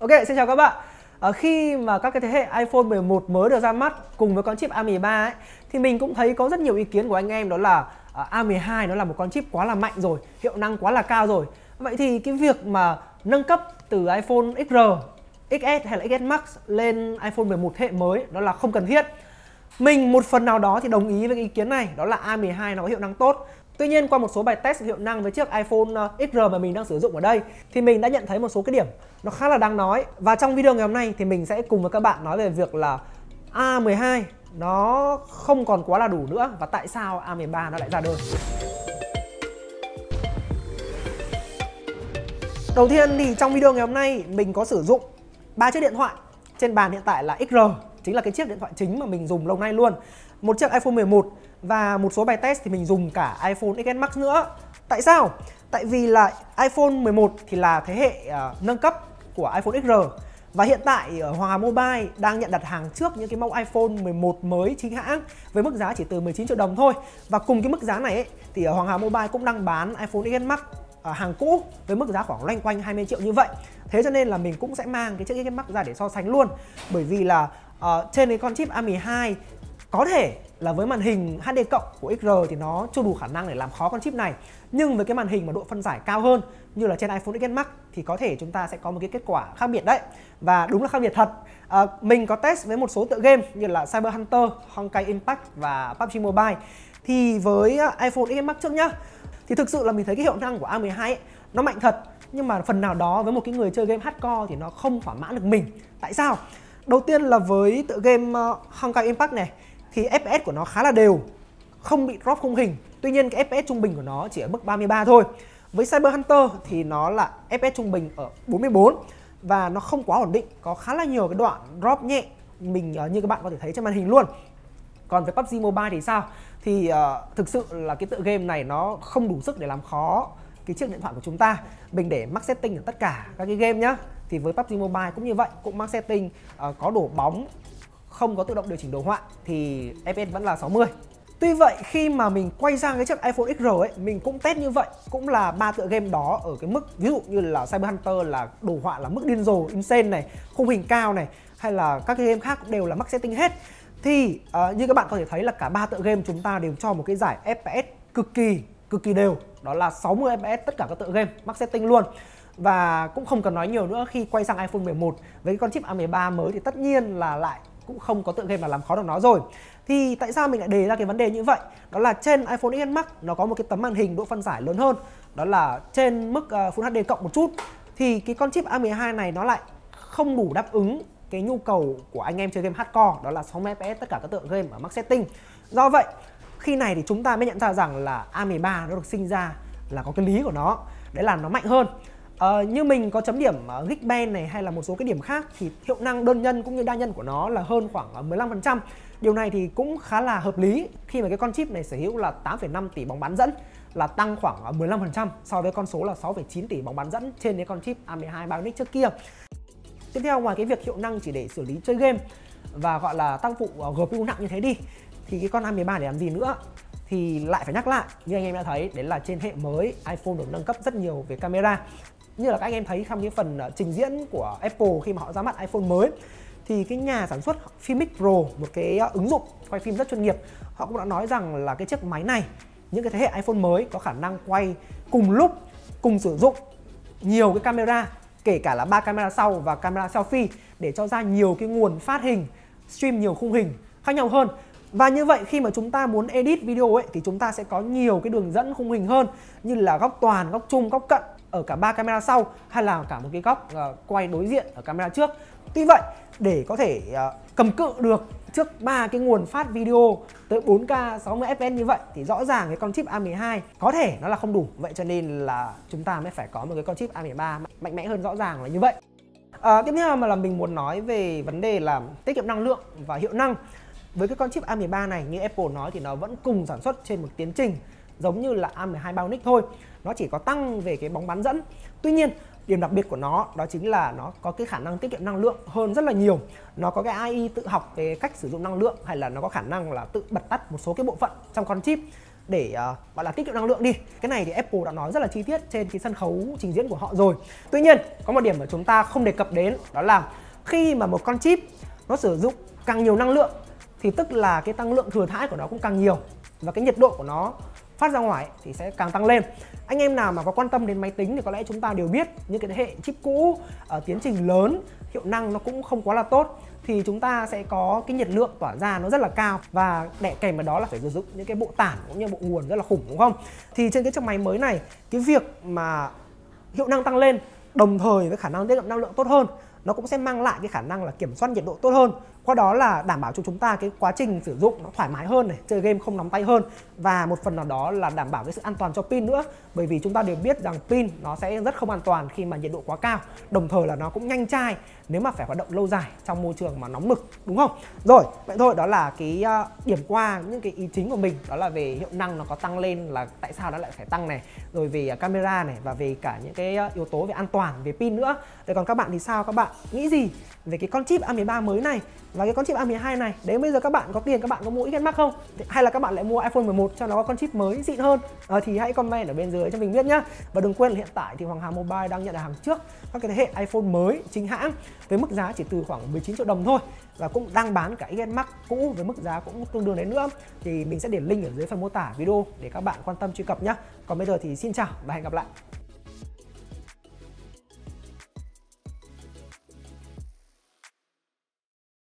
Ok, xin chào các bạn. À, khi mà các cái thế hệ iPhone 11 mới được ra mắt cùng với con chip A13 ấy thì mình cũng thấy có rất nhiều ý kiến của anh em đó là uh, ờ, A12 nó là một con chip quá là mạnh rồi, hiệu năng quá là cao rồi. Vậy thì cái việc mà nâng cấp từ iPhone XR, XS hay là XS Max lên iPhone 11 thế hệ mới đó là không cần thiết. Mình một phần nào đó thì đồng ý với cái ý kiến này, đó là A12 nó có hiệu năng tốt Tuy nhiên qua một số bài test hiệu năng với chiếc iPhone ờ, XR mà mình đang sử dụng ở đây thì mình đã nhận thấy một số cái điểm nó khá là đáng nói. Và trong video ngày hôm nay thì mình sẽ cùng với các bạn nói về việc là A12 nó không còn quá là đủ nữa và tại sao A13 nó lại ra đời. Đầu tiên thì trong video ngày hôm nay mình có sử dụng ba chiếc điện thoại trên bàn hiện tại là XR chính là cái chiếc điện thoại chính mà mình dùng lâu nay luôn một chiếc iPhone 11 và một số bài test thì mình dùng cả iPhone XS Max nữa tại sao tại vì là iPhone 11 thì là thế hệ uh, nâng cấp của iPhone XR và hiện tại ở à, Hòa Mobile đang nhận đặt hàng trước những cái mẫu iPhone 11 mới chính hãng với mức giá chỉ từ 19 triệu đồng thôi. Và cùng cái mức giá này ấy, thì ở à, Hoàng Hà Mobile cũng đang bán iPhone XS Max ở hàng cũ với mức giá khoảng loanh quanh 20 triệu như vậy. Thế cho nên là mình cũng sẽ mang cái chiếc XS Max ra để so sánh luôn. Bởi vì là uh, trên cái con chip A12 có thể là với màn hình HD cộng của XR thì nó chưa đủ khả năng để làm khó con chip này nhưng với cái màn hình mà độ phân giải cao hơn như là trên iPhone XS Max thì có thể chúng ta sẽ có một cái kết quả khác biệt đấy và đúng là khác biệt thật à, mình có test với một số tựa game như là Cyber Hunter, Honkai Impact và PUBG Mobile thì với ờ, iPhone XS Max trước nhá thì thực sự là mình thấy cái hiệu năng của A12 ấy, nó mạnh thật nhưng mà phần nào đó với một cái người chơi game hardcore thì nó không thỏa mãn được mình tại sao Đầu tiên là với tựa game ờ, Honkai Impact này thì FPS của nó khá là đều, không bị drop khung hình. Tuy nhiên cái FPS trung bình của nó chỉ ở mức 33 thôi. Với Cyber Hunter thì nó là FPS trung bình ở 44 và nó không quá ổn định, có khá là nhiều cái đoạn drop nhẹ mình ờ, như các bạn có thể thấy trên màn hình luôn. Còn với PUBG Mobile thì sao? Thì uh, thực sự là cái tựa game này nó không đủ sức để làm khó cái chiếc điện thoại của chúng ta. Mình để max setting ở tất cả các cái game nhá thì với PUBG Mobile cũng như vậy cũng mang setting uh, có đổ bóng không có tự động điều chỉnh đồ họa thì FPS vẫn là 60 Tuy vậy khi mà mình quay sang cái chiếc iPhone XR ấy mình cũng test như vậy cũng là ba tựa game đó ở cái mức ví dụ như là Cyber Hunter là đồ họa là mức điên rồ insane này khung hình cao này hay là các cái game khác cũng đều là mắc setting hết thì uh, như các bạn có thể thấy là cả ba tựa game chúng ta đều cho một cái giải FPS cực kỳ cực kỳ đều đó là 60 fps tất cả các tựa game mắc setting luôn và cũng không cần nói nhiều nữa khi quay sang iPhone 11 với con chip A13 mới thì tất nhiên là lại cũng không có tựa game mà làm khó được nó rồi thì tại sao mình lại đề ra cái vấn đề như vậy đó là trên iPhone XS Max nó có một cái tấm màn hình độ phân giải lớn hơn đó là trên mức ờ, Full HD cộng một chút thì cái con chip A12 này nó lại không đủ đáp ứng cái nhu cầu của anh em chơi game hardcore đó là 60 fps tất cả các tựa game ở max setting do vậy khi này thì chúng ta mới nhận ra rằng là A13 nó được sinh ra là có cái lý của nó đấy là nó mạnh hơn Ờ, như mình có chấm điểm uh, ờ, Geekben này hay là một số cái điểm khác thì hiệu năng đơn nhân cũng như đa nhân của nó là hơn khoảng 15%. Ờ, Điều này thì cũng khá là hợp lý khi mà cái con chip này sở hữu là 8,5 tỷ bóng bán dẫn là tăng khoảng 15% ờ, so với con số là 6,9 tỷ bóng bán dẫn trên cái con chip A12 Bionic trước kia. Tiếp theo ngoài cái việc hiệu năng chỉ để xử lý chơi game và gọi là tăng phụ GPU nặng như thế đi thì cái con A13 để làm gì nữa? thì lại phải nhắc lại như anh em đã thấy đấy là trên hệ mới iPhone được nâng cấp rất nhiều về camera như là các anh em thấy trong những phần ờ, trình diễn của Apple khi mà họ ra mắt iPhone mới thì cái nhà sản xuất Filmic Pro một cái ờ, ứng dụng quay phim rất chuyên nghiệp họ cũng đã nói rằng là cái chiếc máy này những cái thế hệ iPhone mới có khả năng quay cùng lúc cùng sử dụng nhiều cái camera kể cả là ba camera sau và camera selfie để cho ra nhiều cái nguồn phát hình stream nhiều khung hình khác nhau hơn và như vậy khi mà chúng ta muốn edit video ấy thì chúng ta sẽ có nhiều cái đường dẫn khung hình hơn như là góc toàn, góc chung, góc cận ở cả ba camera sau hay là cả một cái góc uh, quay đối diện ở camera trước tuy vậy để có thể uh, cầm cự được trước ba cái nguồn phát video tới 4K 60 fps như vậy thì rõ ràng cái con chip A12 có thể nó là không đủ vậy cho nên là chúng ta mới phải có một cái con chip A13 mạnh mẽ hơn rõ ràng là như vậy à, tiếp theo mà là mình muốn nói về vấn đề là tiết kiệm năng lượng và hiệu năng với cái con chip A13 này như Apple nói thì nó vẫn cùng sản xuất trên một tiến trình giống như là A12 Bionic thôi nó chỉ có tăng về cái bóng bán dẫn tuy nhiên điểm đặc biệt của nó đó chính là nó có cái khả năng tiết kiệm năng lượng hơn rất là nhiều nó có cái AI tự học về cách sử dụng năng lượng hay là nó có khả năng là tự bật tắt một số cái bộ phận trong con chip để uh, gọi là tiết kiệm năng lượng đi cái này thì Apple đã nói rất là chi tiết trên cái sân khấu trình diễn của họ rồi tuy nhiên có một điểm mà chúng ta không đề cập đến đó là khi mà một con chip nó sử dụng càng nhiều năng lượng thì tức là cái tăng lượng thừa thãi của nó cũng càng nhiều và cái nhiệt độ của nó phát ra ngoài thì sẽ càng tăng lên anh em nào mà có quan tâm đến máy tính thì có lẽ chúng ta đều biết những cái thế hệ chip cũ ở ờ, tiến trình lớn hiệu năng nó cũng không quá là tốt thì chúng ta sẽ có cái nhiệt lượng tỏa ra nó rất là cao và để kèm vào đó là phải sử dụng những cái bộ tản cũng như bộ nguồn rất là khủng đúng không thì trên cái chiếc máy mới này cái việc mà hiệu năng tăng lên đồng thời với khả năng tiết kiệm năng lượng tốt hơn nó cũng sẽ mang lại cái khả năng là kiểm soát nhiệt độ tốt hơn qua đó là đảm bảo cho chúng ta cái quá trình sử dụng nó thoải mái hơn này chơi game không nóng tay hơn và một phần nào đó là đảm bảo cái sự an toàn cho pin nữa bởi vì chúng ta đều biết rằng pin nó sẽ rất không an toàn khi mà nhiệt độ quá cao đồng thời là nó cũng nhanh chai nếu mà phải hoạt động lâu dài trong môi trường mà nóng nực đúng không rồi vậy thôi đó là cái ờ, điểm qua những cái ý chính của mình đó là về hiệu năng nó có tăng lên là tại sao nó lại phải tăng này rồi về ờ, camera này và về cả những cái ờ, yếu tố về an toàn về pin nữa vậy còn các bạn thì sao các bạn bạn nghĩ gì về cái con chip A13 mới này và cái con chip A12 này đấy bây giờ các bạn có tiền các bạn có mua Xmax không hay là các bạn lại mua iPhone 11 cho nó có con chip mới xịn hơn à, thì hãy comment ở bên dưới cho mình biết nhé. và đừng quên là hiện tại thì Hoàng Hà Mobile đang nhận hàng trước các cái thế hệ iPhone mới chính hãng với mức giá chỉ từ khoảng 19 triệu đồng thôi và cũng đang bán cả Xmax cũ với mức giá cũng tương đương đấy nữa thì mình sẽ để link ở dưới phần mô tả video để các bạn quan tâm truy cập nhé. còn bây giờ thì xin chào và hẹn gặp lại